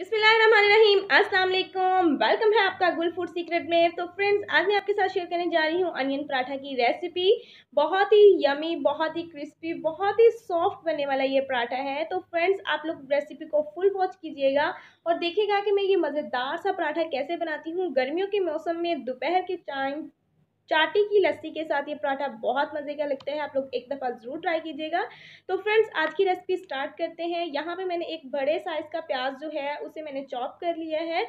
बिस्मिल्लाहिर्रहमानिर्रहीम अस्सलाम वालेकुम वेलकम है आपका गुल फूड सीक्रेट में तो फ्रेंड्स आज मैं आपके साथ शेयर करने जा रही हूँ अनियन पराठा की रेसिपी बहुत ही यमी बहुत ही क्रिस्पी बहुत ही सॉफ्ट बनने वाला ये पराठा है तो फ्रेंड्स आप लोग रेसिपी को फुल वॉच कीजिएगा और देखिएगा कि मैं ये मज़ेदार सा पराठा कैसे बनाती हूँ गर्मियों के मौसम में दोपहर के टाइम चाटी की लस्सी के साथ ये पराठा बहुत मज़े का लगता है आप लोग एक दफ़ा ज़रूर ट्राई कीजिएगा तो फ्रेंड्स आज की रेसिपी स्टार्ट करते हैं यहाँ पे मैंने एक बड़े साइज़ का प्याज जो है उसे मैंने चॉप कर लिया है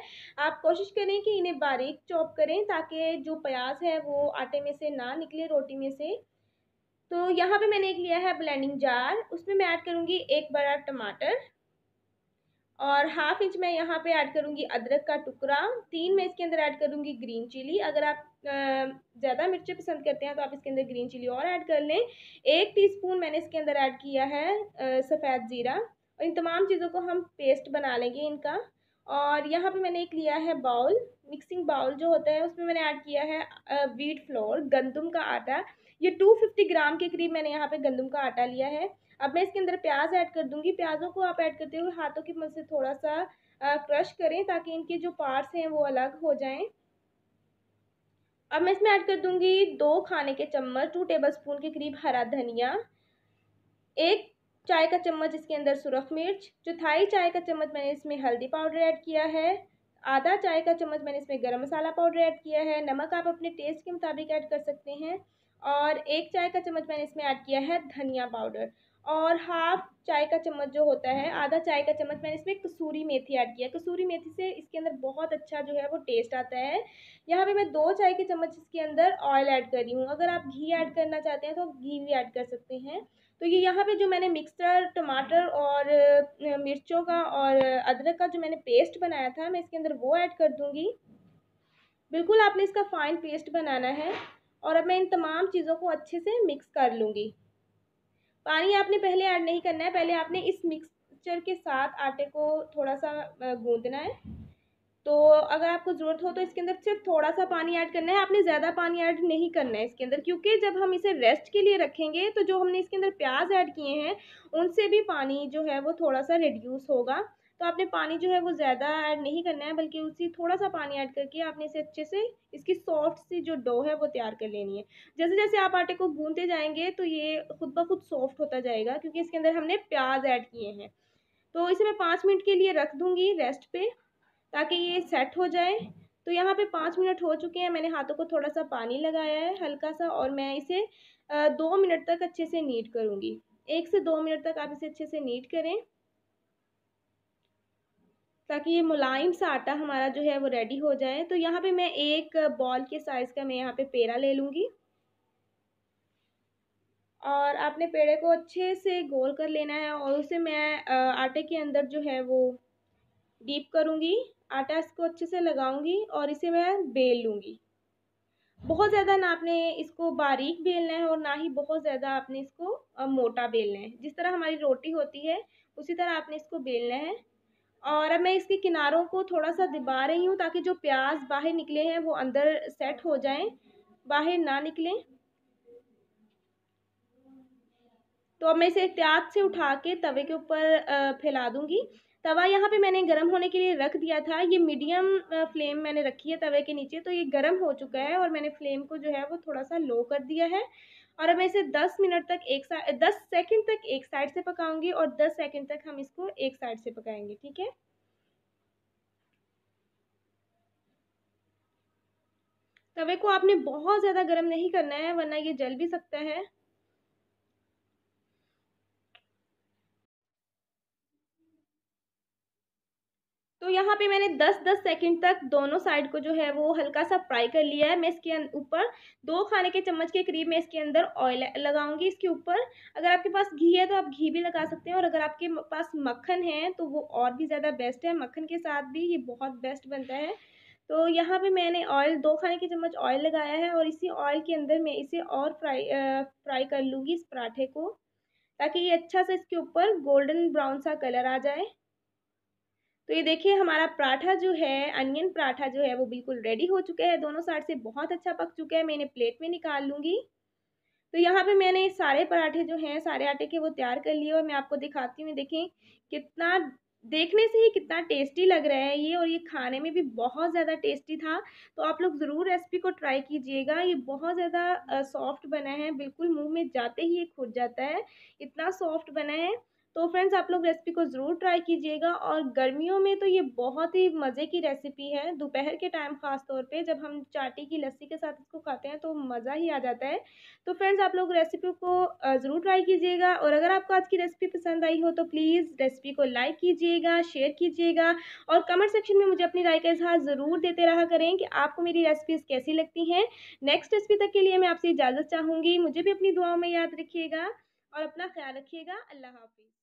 आप कोशिश करें कि इन्हें बारीक चॉप करें ताकि जो प्याज है वो आटे में से ना निकले रोटी में से तो यहाँ पे मैंने एक लिया है ब्लेंडिंग जार उसमें मैं ऐड करूँगी एक बड़ा टमाटर और हाफ इंच मैं यहाँ पे ऐड करूँगी अदरक का टुकड़ा तीन मैं इसके अंदर ऐड करूँगी ग्रीन चिली अगर आप ज़्यादा मिर्चें पसंद करते हैं तो आप इसके अंदर ग्रीन चिली और ऐड कर लें एक टीस्पून मैंने इसके अंदर ऐड किया है सफ़ेद ज़ीरा और इन तमाम चीज़ों को हम पेस्ट बना लेंगे इनका और यहाँ पे मैंने एक लिया है बाउल मिक्सिंग बाउल जो होता है उसमें मैंने ऐड किया है वीट फ्लोर गंदम का आटा ये 250 ग्राम के करीब मैंने यहाँ पे गंदम का आटा लिया है अब मैं इसके अंदर प्याज ऐड कर दूंगी प्याज़ों को आप ऐड करते हुए हाथों की मदद से थोड़ा सा क्रश करें ताकि इनके जो पार्ट्स हैं वो अलग हो जाएं अब मैं इसमें ऐड कर दूंगी दो खाने के चम्मच टू टेबल स्पून के करीब हरा धनिया एक चाय का चम्मच इसके अंदर सुरख मिर्च चौथाई चाय का चम्मच मैंने इसमें हल्दी पाउडर ऐड किया है आधा चाय का चम्मच मैंने इसमें गरम मसाला पाउडर ऐड किया है नमक आप अपने टेस्ट के मुताबिक ऐड कर सकते हैं और एक चाय का चम्मच मैंने इसमें ऐड किया है धनिया पाउडर और हाफ चाय का चम्मच जो होता है आधा चाय का चम्मच मैंने इसमें कसूरी मेथी ऐड किया कसूरी मेथी से इसके अंदर बहुत अच्छा जो है वो टेस्ट आता है यहाँ पे मैं दो चाय के चम्मच इसके अंदर ऑयल ऐड कर रही हूँ अगर आप घी ऐड करना चाहते हैं तो आप घी भी ऐड कर सकते हैं तो ये यहाँ पे जो मैंने मिक्सचर टमाटर और मिर्चों का और अदरक का जो मैंने पेस्ट बनाया था मैं इसके अंदर वो ऐड कर दूँगी बिल्कुल आपने इसका फाइन पेस्ट बनाना है और अब मैं इन तमाम चीज़ों को अच्छे से मिक्स कर लूँगी पानी आपने पहले ऐड नहीं करना है पहले आपने इस मिक्सचर के साथ आटे को थोड़ा सा गूंदना है तो अगर आपको ज़रूरत हो तो इसके अंदर सिर्फ थोड़ा सा पानी ऐड करना है आपने ज़्यादा पानी ऐड नहीं करना है इसके अंदर क्योंकि जब हम इसे रेस्ट के लिए रखेंगे तो जो हमने इसके अंदर प्याज ऐड किए हैं उनसे भी पानी जो है वो थोड़ा सा रिड्यूस होगा तो आपने पानी जो है वो ज़्यादा ऐड नहीं करना है बल्कि उसी थोड़ा सा पानी ऐड करके आपने इसे अच्छे से इसकी सॉफ्ट सी जो डो है वो तैयार कर लेनी है जैसे जैसे आप आटे को गूंदते जाएंगे तो ये खुद ब खुद सॉफ्ट होता जाएगा क्योंकि इसके अंदर हमने प्याज ऐड किए हैं तो इसे मैं पाँच मिनट के लिए रख दूँगी रेस्ट पर ताकि ये सेट हो जाए तो यहाँ पे पाँच मिनट हो चुके हैं मैंने हाथों को थोड़ा सा पानी लगाया है हल्का सा और मैं इसे दो मिनट तक अच्छे से नीट करूँगी एक से दो मिनट तक आप इसे अच्छे से नीट करें ताकि ये मुलायम सा आटा हमारा जो है वो रेडी हो जाए तो यहाँ पे मैं एक बॉल के साइज़ का मैं यहाँ पे पेड़ा ले लूँगी और आपने पेड़े को अच्छे से गोल कर लेना है और उसे मैं आटे के अंदर जो है वो डीप करूँगी आटा इसको अच्छे से लगाऊँगी और इसे मैं बेल लूँगी बहुत ज़्यादा ना आपने इसको बारीक बेलना है और ना ही बहुत ज़्यादा आपने इसको मोटा बेलना है जिस तरह हमारी रोटी होती है उसी तरह आपने इसको बेलना है और अब मैं इसके किनारों को थोड़ा सा दबा रही हूँ ताकि जो प्याज बाहर निकले हैं वो अंदर सेट हो जाएं बाहर ना निकलें तो अब मैं इसे एहतियात से उठा के तवे के ऊपर फैला दूँगी तवा यहाँ पे मैंने गर्म होने के लिए रख दिया था ये मीडियम फ्लेम मैंने रखी है तवे के नीचे तो ये गर्म हो चुका है और मैंने फ्लेम को जो है वो थोड़ा सा लो कर दिया है और अब इसे 10 मिनट तक एक साइड दस सेकेंड तक एक साइड से पकाऊंगी और 10 सेकेंड तक हम इसको एक साइड से पकाएंगे ठीक है तवे को आपने बहुत ज़्यादा गर्म नहीं करना है वरना ये जल भी सकता है तो यहाँ पे मैंने 10-10 सेकंड तक दोनों साइड को जो है वो हल्का सा फ्राई कर लिया है मैं इसके ऊपर दो खाने के चम्मच के करीब मैं इसके अंदर ऑयल लगाऊंगी इसके ऊपर अगर आपके पास घी है तो आप घी भी लगा सकते हैं और अगर आपके पास मक्खन है तो वो और भी ज़्यादा बेस्ट है मक्खन के साथ भी ये बहुत बेस्ट बनता है तो यहाँ पर मैंने ऑयल दो खाने के चम्मच ऑयल लगाया है और इसी ऑयल के अंदर मैं इसे और फ्राई फ्राई कर लूँगी इस पराठे को ताकि ये अच्छा से इसके ऊपर गोल्डन ब्राउन सा कलर आ जाए तो ये देखिए हमारा पराठा जो है अनियन पराठा जो है वो बिल्कुल रेडी हो चुका है दोनों साइड से बहुत अच्छा पक चुका है मैं इन्हें प्लेट में निकाल लूँगी तो यहाँ पे मैंने सारे पराठे जो हैं सारे आटे के वो तैयार कर लिए और मैं आपको दिखाती हूँ देखें कितना देखने से ही कितना टेस्टी लग रहा है ये और ये खाने में भी बहुत ज़्यादा टेस्टी था तो आप लोग ज़रूर रेसिपी को ट्राई कीजिएगा ये बहुत ज़्यादा सॉफ्ट बना है बिल्कुल मुंह में जाते ही ये खुट जाता है इतना सॉफ्ट बना है तो फ्रेंड्स आप लोग रेसिपी को ज़रूर ट्राई कीजिएगा और गर्मियों में तो ये बहुत ही मज़े की रेसिपी है दोपहर के टाइम ख़ास तौर पे जब हम चाटी की लस्सी के साथ इसको खाते हैं तो मज़ा ही आ जाता है तो फ्रेंड्स आप लोग रेसिपी को ज़रूर ट्राई कीजिएगा और अगर आपको आज की रेसिपी पसंद आई हो तो प्लीज़ रेसिपी को लाइक कीजिएगा शेयर कीजिएगा और कमेंट सेक्शन में मुझे अपनी राय का इजहार ज़रूर देते रहा करें कि आपको मेरी रेसिपीज़ कैसी लगती हैं नेक्स्ट रेसिपी तक के लिए मैं आपसे इजाज़त चाहूँगी मुझे भी अपनी दुआओं में याद रखिएगा और अपना ख्याल रखिएगा अल्लाह हाफिज़